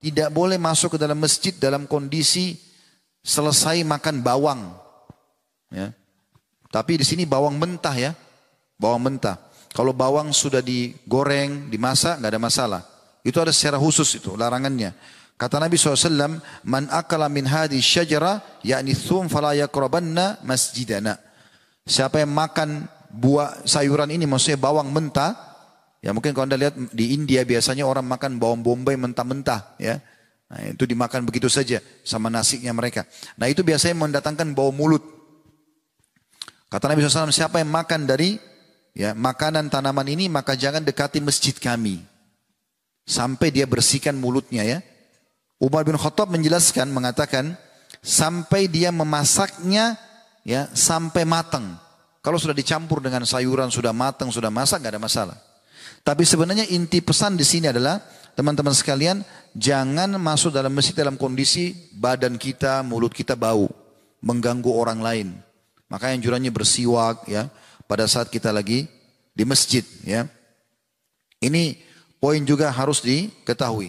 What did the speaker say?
Tidak boleh masuk ke dalam masjid dalam kondisi selesai makan bawang. Ya. Tapi di sini bawang mentah ya, bawang mentah. Kalau bawang sudah digoreng, dimasak, nggak ada masalah. Itu ada secara khusus itu larangannya. Kata Nabi SAW, Man akala min hadi syajara, yakni thum fala masjidana. Siapa yang makan buah sayuran ini, maksudnya bawang mentah, Ya mungkin kalau anda lihat di India biasanya orang makan bawang bombay mentah-mentah ya. Nah, itu dimakan begitu saja sama nasinya mereka. Nah itu biasanya mendatangkan bau mulut. Kata Nabi SAW, siapa yang makan dari ya makanan tanaman ini maka jangan dekati masjid kami. Sampai dia bersihkan mulutnya ya. Umar bin Khattab menjelaskan mengatakan sampai dia memasaknya ya sampai matang. Kalau sudah dicampur dengan sayuran sudah matang sudah masak nggak ada masalah. Tapi sebenarnya inti pesan di sini adalah teman-teman sekalian jangan masuk dalam masjid dalam kondisi badan kita, mulut kita bau, mengganggu orang lain. Maka yang jurannya bersiwak ya pada saat kita lagi di masjid ya. Ini poin juga harus diketahui.